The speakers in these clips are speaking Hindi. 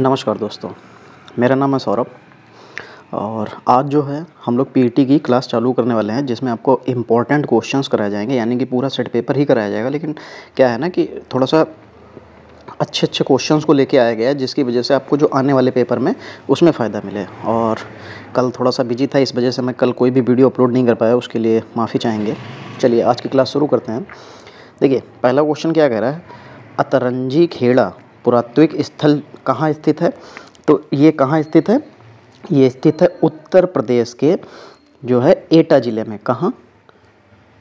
नमस्कार दोस्तों मेरा नाम है सौरभ और आज जो है हम लोग पी e की क्लास चालू करने वाले हैं जिसमें आपको इम्पॉर्टेंट क्वेश्चंस कराए जाएंगे यानी कि पूरा सेट पेपर ही कराया जाएगा लेकिन क्या है ना कि थोड़ा सा अच्छे अच्छे क्वेश्चंस को लेके आया गया है जिसकी वजह से आपको जो आने वाले पेपर में उसमें फ़ायदा मिले और कल थोड़ा सा बिजी था इस वजह से मैं कल कोई भी वीडियो अपलोड नहीं कर पाया उसके लिए माफ़ी चाहेंगे चलिए आज की क्लास शुरू करते हैं देखिए पहला क्वेश्चन क्या कह रहा है अतरंजी खेड़ा पुरात्विक स्थल कहाँ स्थित है तो ये कहाँ स्थित है ये स्थित है उत्तर प्रदेश के जो है एटा ज़िले में कहाँ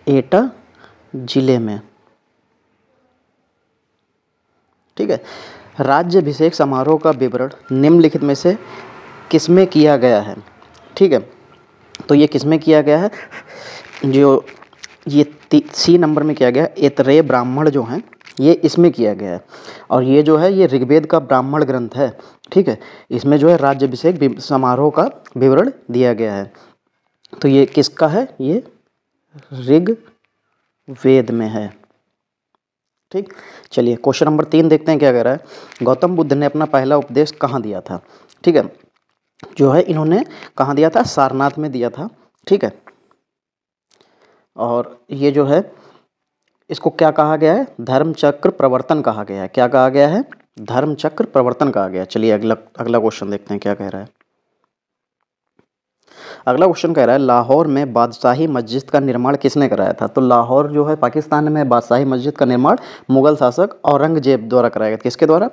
एटा ज़िले में ठीक है राज्य अभिषेक समारोह का विवरण निम्नलिखित में से किस में किया गया है ठीक है तो ये किस में किया गया है जो ये सी नंबर में किया गया इतरे एतरे ब्राह्मण जो हैं ये इसमें किया गया है और ये जो है ये ऋग्वेद का ब्राह्मण ग्रंथ है ठीक है इसमें जो है राज्य अभिषेक समारोह का विवरण दिया गया है तो ये किसका है ये ऋग वेद में है ठीक चलिए क्वेश्चन नंबर तीन देखते हैं क्या कह रहा है गौतम बुद्ध ने अपना पहला उपदेश कहाँ दिया था ठीक है जो है इन्होंने कहाँ दिया था सारनाथ में दिया था ठीक है और ये जो है इसको क्या कहा गया है धर्म चक्र प्रवर्तन कहा गया है क्या कहा गया है धर्म चक्र प्रवर्तन कहा गया है चलिए अगला अगला क्वेश्चन देखते हैं क्या कह रहा है अगला क्वेश्चन कह रहा है लाहौर में बादशाही मस्जिद का निर्माण किसने कराया था तो लाहौर जो है पाकिस्तान में बादशाही मस्जिद का निर्माण मुगल शासक औरंगजेब द्वारा कराया गया किसके द्वारा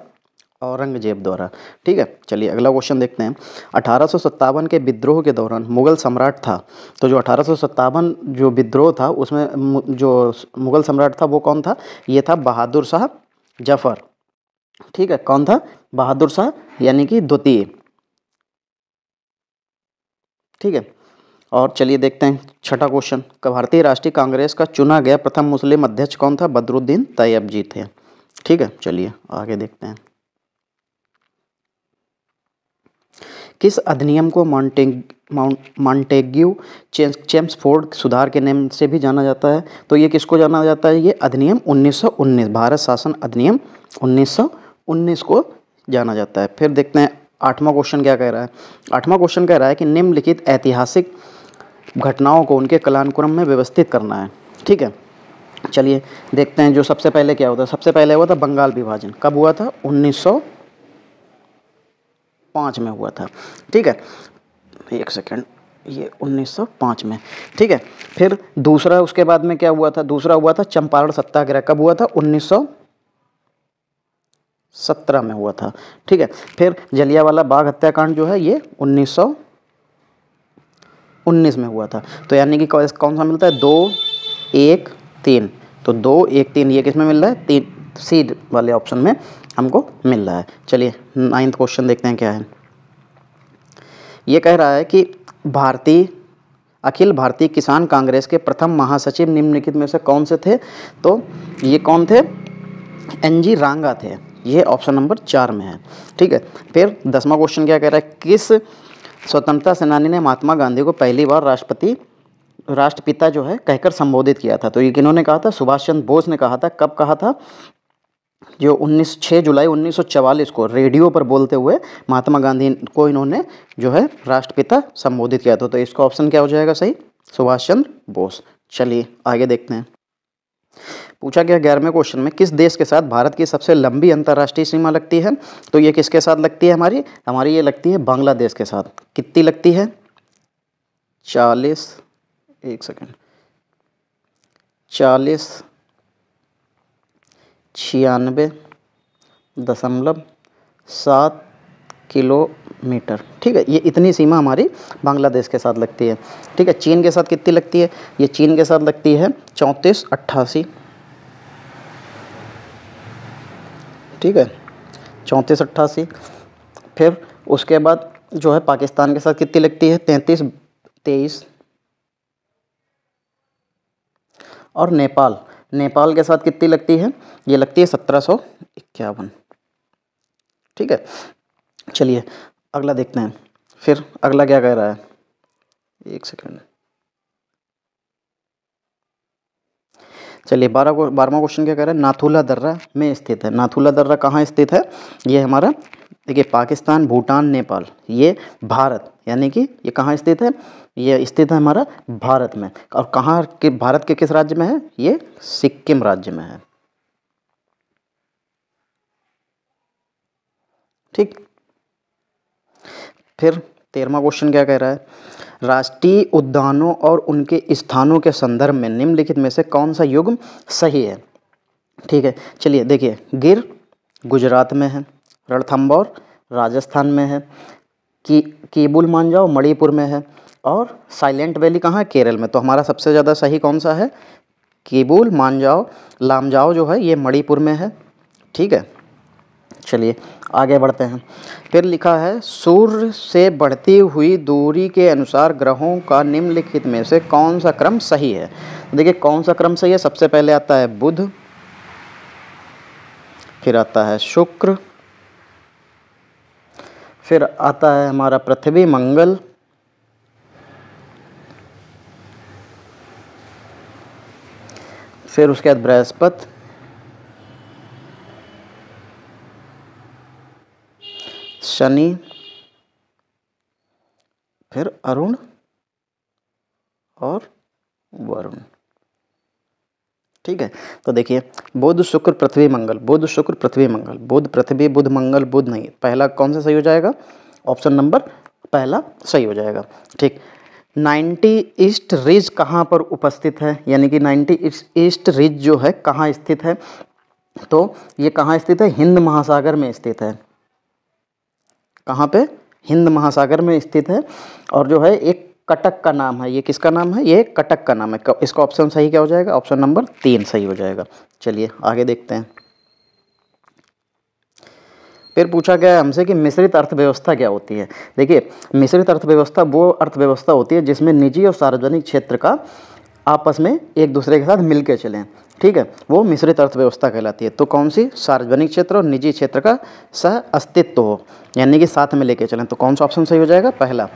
औरंगजेब द्वारा ठीक है चलिए अगला क्वेश्चन देखते हैं अठारह के विद्रोह के दौरान मुगल सम्राट था तो जो अठारह जो विद्रोह था उसमें जो मुगल सम्राट था वो कौन था ये था बहादुर शाह जफर ठीक है कौन था बहादुर शाह यानी कि द्वितीय ठीक है और चलिए देखते हैं छठा क्वेश्चन भारतीय राष्ट्रीय कांग्रेस का चुना गया प्रथम मुस्लिम अध्यक्ष कौन था बदरुद्दीन तैयब जी थे ठीक है चलिए आगे देखते हैं किस अधिनियम को मॉन्टे मॉन्टेग्यू चेम्सफोर्ड सुधार के नेम से भी जाना जाता है तो ये किसको जाना जाता है ये अधिनियम 1919 भारत शासन अधिनियम 1919 को जाना जाता है फिर देखते हैं आठवां क्वेश्चन क्या कह रहा है आठवां क्वेश्चन कह रहा है कि निम्नलिखित ऐतिहासिक घटनाओं को उनके कलानुक्रम में व्यवस्थित करना है ठीक है चलिए देखते हैं जो सबसे पहले क्या होता है सबसे पहले हुआ था बंगाल विभाजन कब हुआ था उन्नीस पाँच में हुआ था ठीक है एक सेकेंड ये 1905 में ठीक है फिर दूसरा उसके बाद में क्या हुआ था दूसरा हुआ था चंपारण सत्याग्रह कब हुआ था 1917 में हुआ था ठीक है फिर जलियावाला बाग हत्याकांड जो है ये 1919 में हुआ था तो यानी कि कौन सा मिलता है दो एक तीन तो दो एक तीन ये किस में मिल रहा है तीन सीड वाले ऑप्शन में हमको मिल रहा है चलिए नाइन्थ क्वेश्चन देखते हैं क्या है ये कह रहा है कि भारतीय अखिल भारतीय किसान कांग्रेस के प्रथम महासचिव निम्नलिखित में से कौन से थे तो ये कौन थे एन जी रांगा थे ये ऑप्शन नंबर चार में है ठीक है फिर दसवा क्वेश्चन क्या कह रहा है किस स्वतंत्रता सेनानी ने महात्मा गांधी को पहली बार राष्ट्रपति राष्ट्रपिता जो है कहकर संबोधित किया था तो ये किन्होंने कहा था सुभाष चंद्र बोस ने कहा था कब कहा था जो 19 6 जुलाई 1944 को रेडियो पर बोलते हुए महात्मा गांधी को इन्होंने जो है राष्ट्रपिता संबोधित किया था तो इसका ऑप्शन क्या हो जाएगा सही सुभाष चंद्र बोस चलिए आगे देखते हैं पूछा गया ग्यारहवें क्वेश्चन में किस देश के साथ भारत की सबसे लंबी अंतर्राष्ट्रीय सीमा लगती है तो ये किसके साथ लगती है हमारी हमारी ये लगती है बांग्लादेश के साथ कितनी लगती है चालीस एक सेकेंड चालीस छियानवे दशमलव सात किलोमीटर ठीक है ये इतनी सीमा हमारी बांग्लादेश के साथ लगती है ठीक है चीन के साथ कितनी लगती है ये चीन के साथ लगती है चौंतीस अट्ठासी ठीक है चौंतीस अट्ठासी फिर उसके बाद जो है पाकिस्तान के साथ कितनी लगती है तैंतीस तेईस और नेपाल नेपाल के साथ कितनी लगती है ये लगती है सत्रह सौ इक्यावन ठीक है चलिए अगला देखते हैं फिर अगला क्या कह रहा है एक सेकेंड चलिए बारह को बारहवा क्वेश्चन क्या कह रहा है नाथुला दर्रा में स्थित है नाथुला दर्रा कहाँ स्थित है ये हमारा देखिए पाकिस्तान भूटान नेपाल ये भारत यानी कि ये कहाँ स्थित है ये स्थित है हमारा भारत में और कहाँ के भारत के किस राज्य में है ये सिक्किम राज्य में है ठीक फिर तेरहवा क्वेश्चन क्या कह रहा है राष्ट्रीय उद्यानों और उनके स्थानों के संदर्भ में निम्नलिखित में से कौन सा युग्म सही है ठीक है चलिए देखिए गिर गुजरात में है रणथम्बौर राजस्थान में है की मान जाओ मणिपुर में है और साइलेंट वैली कहाँ है केरल में तो हमारा सबसे ज़्यादा सही कौन सा है केबुल मानजाओ लामजाओ जो है ये मणिपुर में है ठीक है चलिए आगे बढ़ते हैं फिर लिखा है सूर्य से बढ़ती हुई दूरी के अनुसार ग्रहों का निम्नलिखित में से कौन सा क्रम सही है देखिए कौन सा क्रम सही है सबसे पहले आता है बुध फिर आता है शुक्र फिर आता है हमारा पृथ्वी मंगल फिर उसके बाद बृहस्पति शनि फिर अरुण और वरुण ठीक है तो देखिए बुध शुक्र पृथ्वी मंगल बुध शुक्र पृथ्वी मंगल बुध पृथ्वी बुध मंगल बुध नहीं पहला कौन सा सही हो जाएगा ऑप्शन नंबर पहला सही हो जाएगा ठीक नाइन्टी ईस्ट रिज कहाँ पर उपस्थित है यानी कि नाइन्टी ईस्ट रिज जो है कहाँ स्थित है तो ये कहाँ स्थित है हिंद महासागर में स्थित है कहाँ पे हिंद महासागर में स्थित है और जो है एक कटक का नाम है ये किसका नाम है ये कटक का नाम है इसका ऑप्शन सही क्या हो जाएगा ऑप्शन नंबर तीन सही हो जाएगा चलिए आगे देखते हैं फिर पूछा गया है हमसे कि मिश्रित अर्थव्यवस्था क्या होती है देखिए मिश्रित अर्थव्यवस्था वो अर्थव्यवस्था होती है जिसमें निजी और सार्वजनिक क्षेत्र का आपस में एक दूसरे के साथ मिलकर चलें ठीक है वो मिश्रित अर्थव्यवस्था कहलाती है तो कौन सी सार्वजनिक क्षेत्र और निजी क्षेत्र का सह अस्तित्व हो यानी कि साथ में लेके चलें तो कौन सा ऑप्शन सही हो जाएगा पहला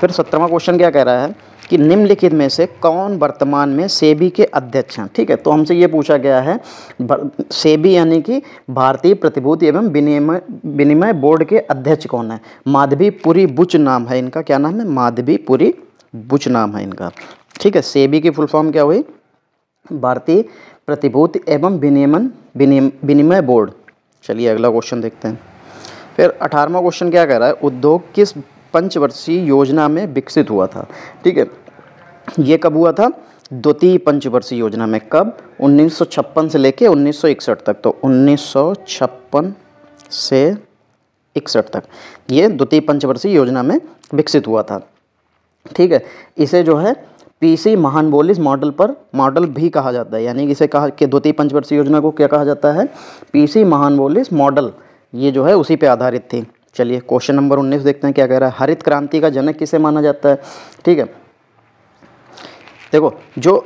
फिर सत्रहवा क्वेश्चन क्या कह रहा है कि निम्नलिखित में से कौन वर्तमान में सेबी के अध्यक्ष हैं ठीक है तो हमसे ये पूछा गया है सेबी यानी कि भारतीय प्रतिभूति एवं विनिमय विनिमय बोर्ड के अध्यक्ष कौन है माधवी पुरी बुच नाम है इनका क्या नाम है माधवी पुरी बुच नाम है इनका ठीक है सेबी की फुल फॉर्म क्या हुई भारतीय प्रतिभूति एवं विनियमन विनिमय बोर्ड चलिए अगला क्वेश्चन देखते हैं फिर अठारहवा क्वेश्चन क्या कह रहा है उद्योग किस पंचवर्षीय योजना में विकसित हुआ था ठीक है ये कब हुआ था द्वितीय पंचवर्षीय योजना में कब 1956 से लेके 1961 तक तो 1956 से इकसठ तक ये द्वितीय पंचवर्षीय योजना में विकसित हुआ था ठीक है इसे जो है पीसी महान बोलिस मॉडल पर मॉडल भी कहा जाता है यानी कि इसे कहा कि द्वितीय पंचवर्षीय योजना को क्या कहा जाता है पीसी महान बोलिस मॉडल ये जो है उसी पे आधारित थी चलिए क्वेश्चन नंबर उन्नीस देखते हैं क्या कह रहा है हरित क्रांति का जनक किसे माना जाता है ठीक है देखो जो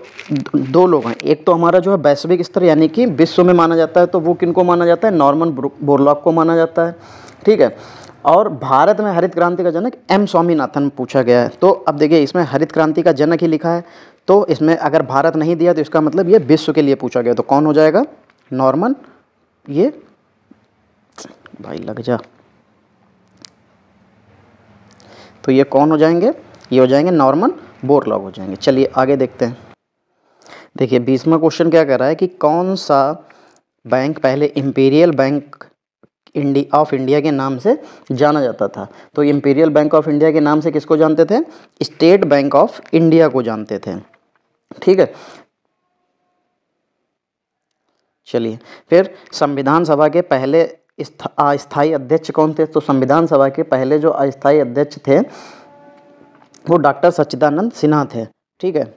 दो लोग हैं एक तो हमारा जो है वैश्विक स्तर यानी कि विश्व में माना जाता है तो वो किनको माना जाता है नॉर्मन बोरलॉक को माना जाता है ठीक है और भारत में हरित क्रांति का जनक एम स्वामीनाथन पूछा गया है तो अब देखिए इसमें हरित क्रांति का जनक ही लिखा है तो इसमें अगर भारत नहीं दिया तो इसका मतलब ये विश्व के लिए पूछा गया तो कौन हो जाएगा नॉर्मन ये भाई लग जा तो ये कौन हो जाएंगे ये हो जाएंगे नॉर्मल बोर लॉग हो जाएंगे चलिए आगे देखते हैं देखिए बीसवा क्वेश्चन क्या कर रहा है कि कौन सा बैंक पहले इम्पीरियल बैंक इंडी ऑफ इंडिया के नाम से जाना जाता था तो इम्पीरियल बैंक ऑफ इंडिया के नाम से किसको जानते थे स्टेट बैंक ऑफ इंडिया को जानते थे ठीक है चलिए फिर संविधान सभा के पहले अस्थायी अध्यक्ष कौन थे तो संविधान सभा के पहले जो अस्थायी अध्यक्ष थे वो डॉक्टर सच्चिदानंद सिन्हा थे ठीक है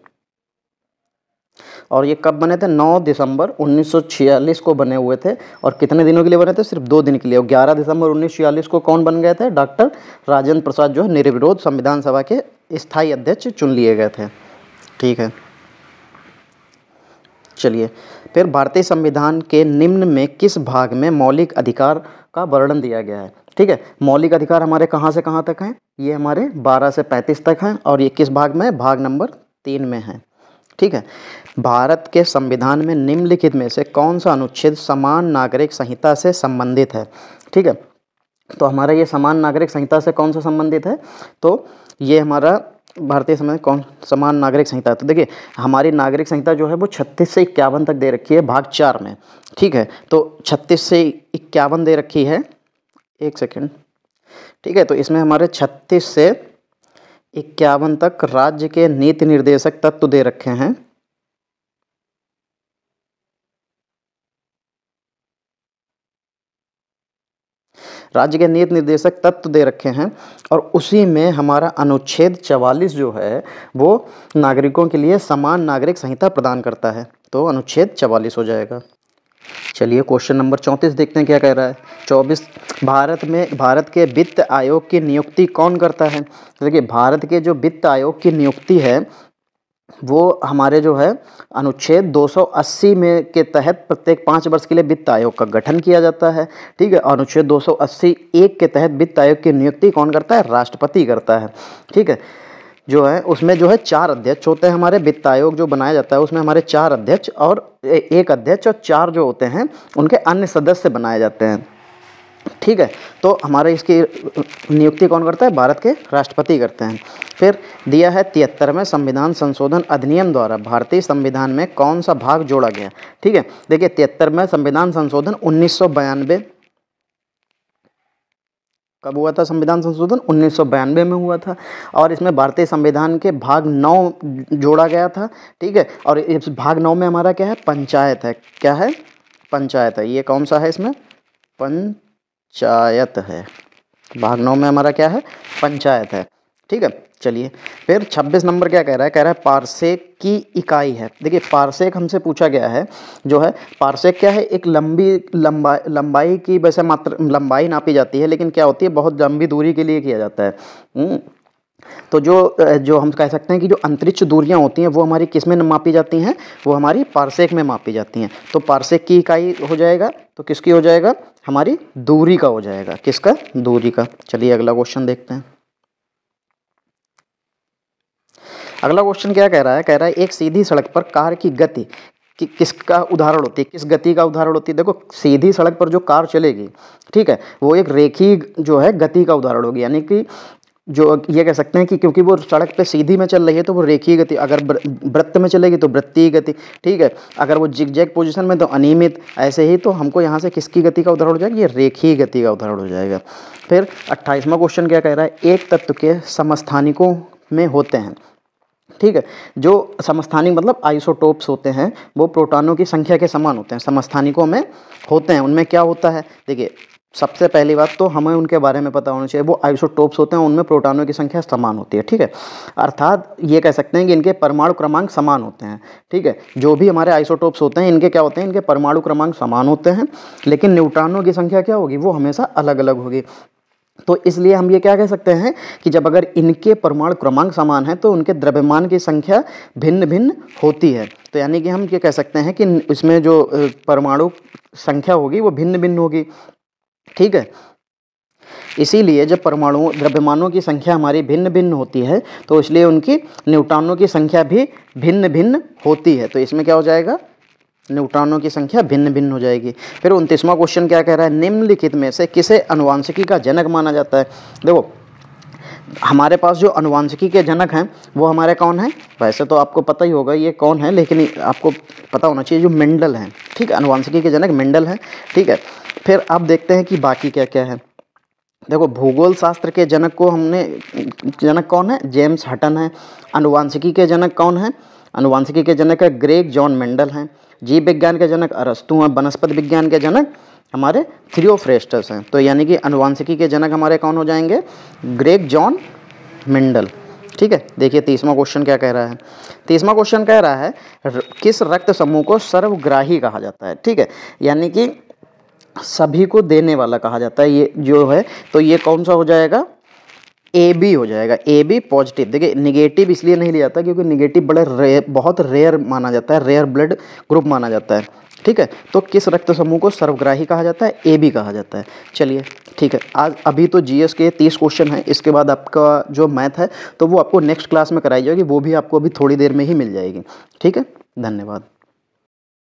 और ये कब बने थे 9 दिसंबर 1946 को बने हुए थे और कितने दिनों के लिए बने थे सिर्फ दो दिन के लिए और 11 दिसंबर 1946 को कौन बन गए थे डॉक्टर राजेंद्र प्रसाद जो है निर्विरोध संविधान सभा के स्थायी अध्यक्ष चुन लिए गए थे ठीक है चलिए फिर भारतीय संविधान के निम्न में किस भाग में मौलिक अधिकार का वर्णन दिया गया है ठीक है मौलिक अधिकार हमारे कहाँ से कहाँ तक हैं ये हमारे 12 से 35 तक हैं और ये किस भाग में है भाग नंबर तीन में है ठीक है भारत के संविधान में निम्नलिखित में से कौन सा अनुच्छेद समान नागरिक संहिता से संबंधित है ठीक है तो हमारा ये समान नागरिक संहिता से कौन सा संबंधित है तो ये हमारा भारतीय समय कौन समान नागरिक संहिता तो देखिए हमारी नागरिक संहिता जो है वो छत्तीस से इक्यावन तक दे रखी है भाग चार में ठीक है तो छत्तीस से इक्यावन दे रखी है एक सेकेंड ठीक है तो इसमें हमारे छत्तीस से इक्यावन तक राज्य के नीति निर्देशक तत्व दे रखे हैं राज्य के नियत निर्देशक तत्व दे रखे हैं और उसी में हमारा अनुच्छेद चवालीस जो है वो नागरिकों के लिए समान नागरिक संहिता प्रदान करता है तो अनुच्छेद चवालीस हो जाएगा चलिए क्वेश्चन नंबर चौंतीस देखते हैं क्या कह रहा है चौबीस भारत में भारत के वित्त आयोग की नियुक्ति कौन करता है देखिए भारत के जो वित्त आयोग की नियुक्ति है वो हमारे जो है अनुच्छेद 280 में के तहत प्रत्येक पाँच वर्ष के लिए वित्त आयोग का गठन किया जाता है ठीक है अनुच्छेद 280 एक के तहत वित्त आयोग की नियुक्ति कौन करता है राष्ट्रपति करता है ठीक है जो है उसमें जो है चार अध्यक्ष होते हैं हमारे वित्त आयोग जो बनाया जाता है उसमें हमारे चार अध्यक्ष और एक अध्यक्ष और चार जो होते हैं उनके अन्य सदस्य बनाए जाते हैं ठीक है तो हमारे इसकी नियुक्ति कौन करता है भारत के राष्ट्रपति करते हैं फिर दिया है तिहत्तर में संविधान संशोधन अधिनियम द्वारा भारतीय संविधान में कौन सा भाग जोड़ा गया ठीक है देखिए तिहत्तर में संविधान संशोधन उन्नीस कब हुआ था संविधान संशोधन उन्नीस में हुआ था और इसमें भारतीय संविधान के भाग नौ जोड़ा गया था ठीक है और इस भाग नौ में हमारा क्या है पंचायत है क्या है पंचायत है ये कौन सा है इसमें पंच पंचायत है भाग नौ में हमारा क्या है पंचायत है ठीक है चलिए फिर 26 नंबर क्या कह रहा है कह रहा है पारसेक की इकाई है देखिए पारसेक हमसे पूछा गया है जो है पारसेक क्या है एक लंबी लंबा लंबाई की वैसे मात्र लंबाई नापी जाती है लेकिन क्या होती है बहुत लंबी दूरी के लिए किया जाता है हम्म, तो जो जो हम कह सकते हैं कि जो अंतरिक्ष दूरियां होती हैं वो हमारी किस में मापी जाती हैं वो हमारी पार्सेक में मापी जाती हैं तो पार्सेक की इकाई हो जाएगा तो किसकी हो जाएगा हमारी दूरी का हो जाएगा किसका दूरी का चलिए अगला क्वेश्चन देखते हैं अगला क्वेश्चन क्या कह रहा है कह रहा है एक सीधी सड़क पर कार की गति कि किसका उदाहरण होती है किस गति का उदाहरण होती है देखो सीधी सड़क पर जो कार चलेगी ठीक है वो एक रेखी जो है गति का उदाहरण होगी यानी कि जो ये कह सकते हैं कि क्योंकि वो सड़क पे सीधी में चल रही है तो वो रेखीय गति अगर वृत्त में चलेगी तो वृत्तीय गति ठीक है अगर वो जिग जैग पोजिशन में तो अनियमित ऐसे ही तो हमको यहाँ से किसकी गति का उदाहरण हो जाएगा ये रेखीय गति का उदाहरण हो जाएगा फिर अट्ठाईसवा क्वेश्चन क्या कह रहा है एक तत्व के समस्थानिकों में होते हैं ठीक है जो समस्थानिक मतलब आइसोटोप्स होते हैं वो प्रोटॉनों की संख्या के समान होते हैं समस्थानिकों में होते हैं उनमें क्या होता है देखिए सबसे पहली बात तो हमें उनके बारे में पता होना चाहिए वो आइसोटोप्स होते हैं उनमें प्रोटॉनों की संख्या समान होती है ठीक है अर्थात ये कह सकते हैं कि इनके परमाणु क्रमांक समान होते हैं ठीक है जो भी हमारे आइसोटोप्स होते हैं इनके क्या होते हैं इनके परमाणु क्रमांक समान होते हैं लेकिन न्यूट्रॉनों की संख्या क्या होगी वो हमेशा अलग अलग होगी तो इसलिए हम ये क्या कह सकते हैं कि जब अगर इनके परमाणु क्रमांक समान हैं तो उनके द्रव्यमान की संख्या भिन्न भिन्न होती है तो यानी कि हम ये कह सकते हैं कि इसमें जो परमाणु संख्या होगी वो भिन्न भिन्न होगी ठीक है इसीलिए जब परमाणु द्रव्यमानों की संख्या हमारी भिन्न भिन्न होती है तो इसलिए उनकी न्यूट्रॉनों की संख्या भी भिन्न भिन्न होती है तो इसमें क्या हो जाएगा न्यूट्रॉनों की संख्या भिन्न भिन्न हो जाएगी फिर उनतीसवां क्वेश्चन क्या कह रहा है निम्नलिखित में से किसे अनुवांशिकी का जनक माना जाता है देखो हमारे पास जो अनुवांशिकी के जनक हैं वो हमारे कौन हैं वैसे तो आपको पता ही होगा ये कौन है लेकिन आपको पता होना चाहिए जो मेंडल हैं ठीक है अनुवांशिकी के जनक मेंडल हैं ठीक है फिर अब देखते हैं कि बाकी क्या क्या है देखो भूगोल शास्त्र के जनक को हमने जनक कौन है जेम्स हटन है अनुवांशिकी के जनक कौन है अनुवांशिकी के जनक है ग्रेग जॉन मेंडल हैं जीव विज्ञान के जनक अरस्तु हैं वनस्पति विज्ञान के जनक हमारे थ्रियोफ्रेस्टस हैं तो यानी कि अनुवांशिकी के जनक हमारे कौन हो जाएंगे ग्रेग जॉन मेंडल ठीक है देखिए तीसवा क्वेश्चन क्या कह रहा है तीसवा क्वेश्चन कह रहा है किस रक्त समूह को सर्वग्राही कहा जाता है ठीक है यानी कि सभी को देने वाला कहा जाता है ये जो है तो ये कौन सा हो जाएगा ए बी हो जाएगा ए बी पॉजिटिव देखिए निगेटिव इसलिए नहीं लिया जाता क्योंकि निगेटिव बड़े रे, बहुत रेयर माना जाता है रेयर ब्लड ग्रुप माना जाता है ठीक है तो किस रक्त समूह को सर्वग्राही कहा जाता है ए बी कहा जाता है चलिए ठीक है आज अभी तो जीएस के तीस क्वेश्चन हैं इसके बाद आपका जो मैथ है तो वो आपको नेक्स्ट क्लास में कराई जाएगी वो भी आपको अभी थोड़ी देर में ही मिल जाएगी ठीक है धन्यवाद